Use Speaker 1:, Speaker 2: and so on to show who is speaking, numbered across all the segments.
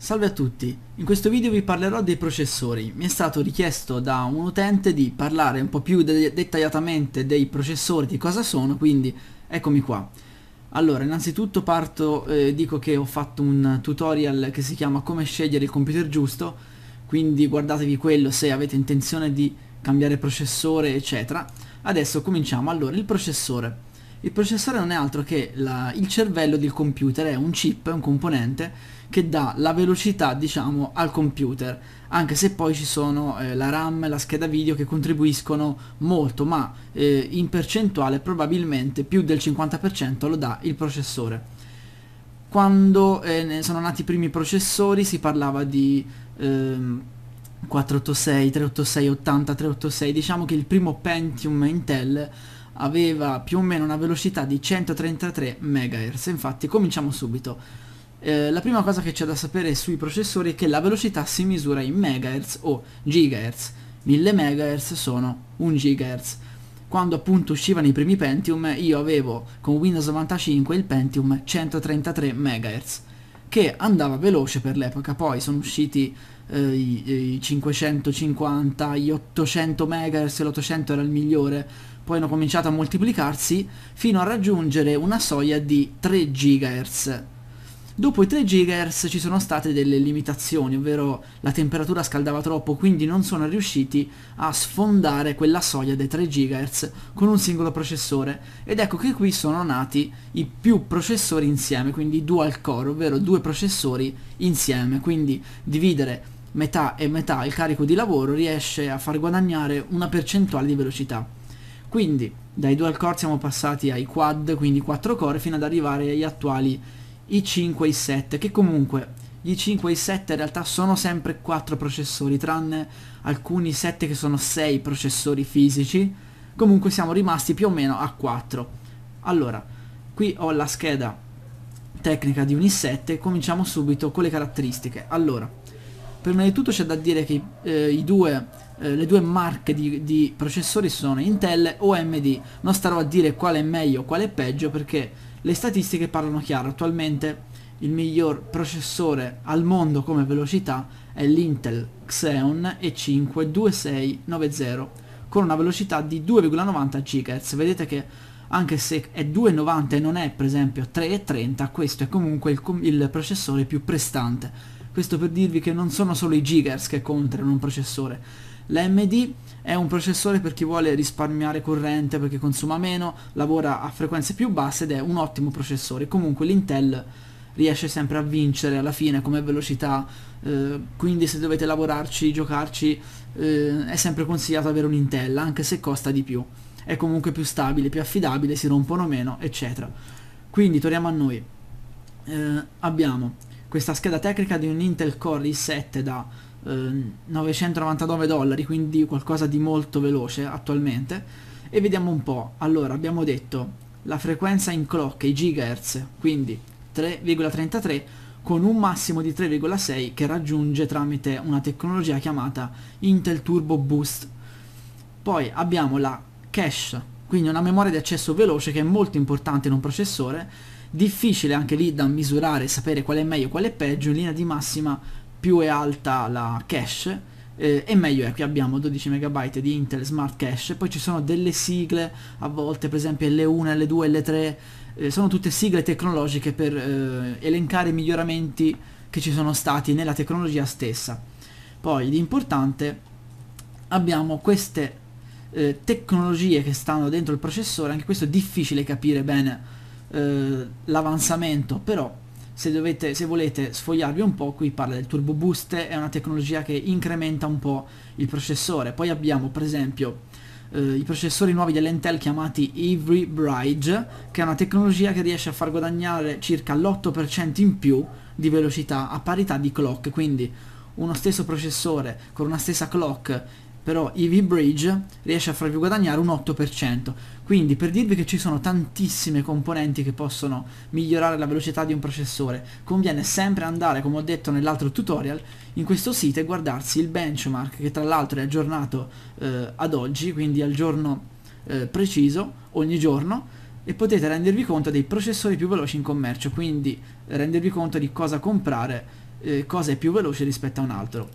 Speaker 1: Salve a tutti, in questo video vi parlerò dei processori. Mi è stato richiesto da un utente di parlare un po' più de dettagliatamente dei processori, di cosa sono, quindi eccomi qua. Allora, innanzitutto parto, eh, dico che ho fatto un tutorial che si chiama come scegliere il computer giusto, quindi guardatevi quello se avete intenzione di cambiare processore, eccetera. Adesso cominciamo. Allora, il processore. Il processore non è altro che la, il cervello del computer, è un chip, è un componente che dà la velocità diciamo al computer anche se poi ci sono eh, la RAM e la scheda video che contribuiscono molto ma eh, in percentuale probabilmente più del 50% lo dà il processore quando eh, sono nati i primi processori si parlava di 486, 386, 80, 386 diciamo che il primo Pentium Intel aveva più o meno una velocità di 133 MHz. Infatti cominciamo subito. Eh, la prima cosa che c'è da sapere sui processori è che la velocità si misura in MHz o GHz. 1000 MHz sono 1 GHz. Quando appunto uscivano i primi Pentium io avevo con Windows 95 il Pentium 133 MHz che andava veloce per l'epoca, poi sono usciti eh, i, i, 550, gli 800 MHz, l'800 era il migliore, poi hanno cominciato a moltiplicarsi fino a raggiungere una soglia di 3 GHz Dopo i 3 GHz ci sono state delle limitazioni, ovvero la temperatura scaldava troppo, quindi non sono riusciti a sfondare quella soglia dei 3 GHz con un singolo processore. Ed ecco che qui sono nati i più processori insieme, quindi dual core, ovvero due processori insieme, quindi dividere metà e metà il carico di lavoro riesce a far guadagnare una percentuale di velocità. Quindi dai dual core siamo passati ai quad, quindi 4 core, fino ad arrivare agli attuali i 5 e i 7, che comunque i 5 e i 7 in realtà sono sempre 4 processori, tranne alcuni 7 che sono 6 processori fisici, comunque siamo rimasti più o meno a 4. Allora, qui ho la scheda tecnica di un i7, cominciamo subito con le caratteristiche. Allora, prima di tutto c'è da dire che eh, i due eh, le due marche di, di, processori sono Intel o AMD. Non starò a dire quale è meglio o quale è peggio perché le statistiche parlano chiaro, attualmente il miglior processore al mondo come velocità è l'Intel Xeon E5 2690 con una velocità di 2,90 GHz. Vedete che anche se è 2,90 e non è per esempio 3,30, questo è comunque il, il, processore più prestante. Questo per dirvi che non sono solo i GHz che contano un processore, L'AMD è un processore per chi vuole risparmiare corrente perché consuma meno, lavora a frequenze più basse ed è un ottimo processore. Comunque l'Intel riesce sempre a vincere alla fine come velocità, eh, quindi se dovete lavorarci, giocarci, eh, è sempre consigliato avere un Intel, anche se costa di più. È comunque più stabile, più affidabile, si rompono meno, eccetera. Quindi torniamo a noi. Eh, abbiamo questa scheda tecnica di un Intel Core i7 da 999 eh, dollari, quindi qualcosa di molto veloce attualmente. E vediamo un po', allora abbiamo detto la frequenza in clock, i gigahertz, quindi 3,33 con un massimo di 3,6 che raggiunge tramite una tecnologia chiamata Intel Turbo Boost. Poi abbiamo la cache, quindi una memoria di accesso veloce che è molto importante in un processore, difficile anche lì da misurare sapere qual è meglio e qual è peggio, in linea di massima più è alta la cache eh, e meglio è, qui abbiamo 12 MB di Intel Smart Cache, poi ci sono delle sigle a volte, per esempio L1, L2, L3, eh, sono tutte sigle tecnologiche per eh, elencare i miglioramenti che ci sono stati nella tecnologia stessa. Poi, l'importante, abbiamo queste eh, tecnologie che stanno dentro il processore, anche questo è difficile capire bene eh, l'avanzamento, però se, dovete, se volete sfogliarvi un po', qui parla del turbo boost, è una tecnologia che incrementa un po' il processore. Poi abbiamo per esempio eh, i processori nuovi dell'Intel chiamati Avery Bridge, che è una tecnologia che riesce a far guadagnare circa l'8% in più di velocità a parità di clock, quindi uno stesso processore con una stessa clock però EV Bridge riesce a farvi guadagnare un 8%. Quindi per dirvi che ci sono tantissime componenti che possono migliorare la velocità di un processore, conviene sempre andare, come ho detto nell'altro tutorial, in questo sito e guardarsi il benchmark che tra l'altro è aggiornato eh, ad oggi, quindi al giorno eh, preciso, ogni giorno, e potete rendervi conto dei processori più veloci in commercio, quindi rendervi conto di cosa comprare, eh, cosa è più veloce rispetto a un altro.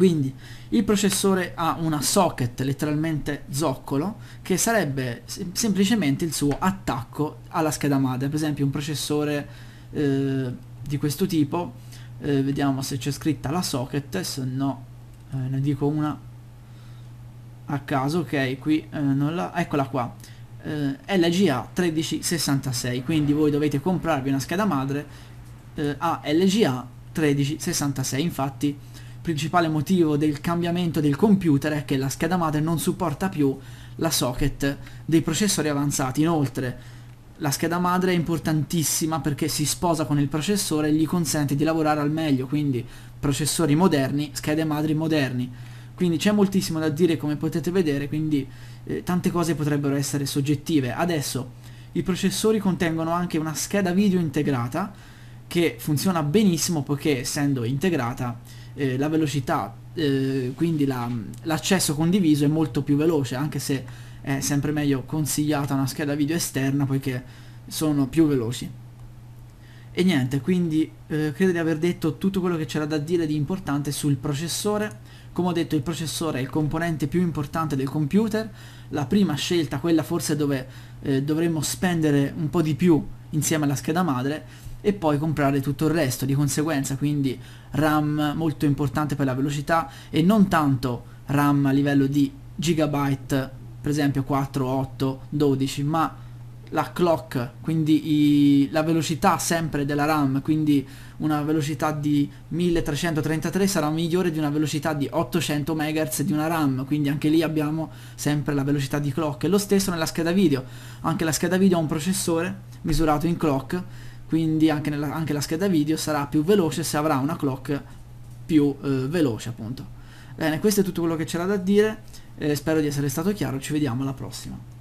Speaker 1: Quindi il processore ha una socket letteralmente zoccolo che sarebbe sem- semplicemente il suo attacco alla scheda madre. Per esempio un processore eh, di questo tipo, eh, vediamo se c'è scritta la socket, se no eh, ne dico una a caso, ok, qui eh, non la... eccola qua. Eh, LGA 1366 quindi voi dovete comprarvi una scheda madre eh, a LGA 1366 infatti principale motivo del cambiamento del computer è che la scheda madre non supporta più la socket dei processori avanzati. Inoltre, la scheda madre è importantissima perché si sposa con il processore e gli consente di lavorare al meglio, quindi processori moderni, schede madri moderni. Quindi c'è moltissimo da dire come potete vedere, quindi eh, tante cose potrebbero essere soggettive. Adesso, i processori contengono anche una scheda video integrata che funziona benissimo poiché essendo integrata eh, la velocità, eh, quindi l'accesso condiviso è molto più veloce, anche se è sempre meglio consigliata una scheda video esterna poiché sono più veloci. E niente, quindi eh, credo di aver detto tutto quello che c'era da dire di importante sul processore. Come ho detto il processore è il componente più importante del computer, la prima scelta, quella forse dove eh, dovremmo spendere un po' di più insieme alla scheda madre, e poi comprare tutto il resto di conseguenza quindi RAM molto importante per la velocità e non tanto RAM a livello di gigabyte per esempio 4, 8, 12 ma la clock quindi i, la velocità sempre della RAM quindi una velocità di 1333 sarà migliore di una velocità di 800 MHz di una RAM, quindi anche lì abbiamo sempre la velocità di clock. E lo stesso nella scheda video, anche la scheda video ha un processore misurato in clock quindi anche, nella, anche la scheda video sarà più veloce se avrà una clock più eh, veloce appunto. Bene, questo è tutto quello che c'era da dire, eh, spero di essere stato chiaro, ci vediamo alla prossima.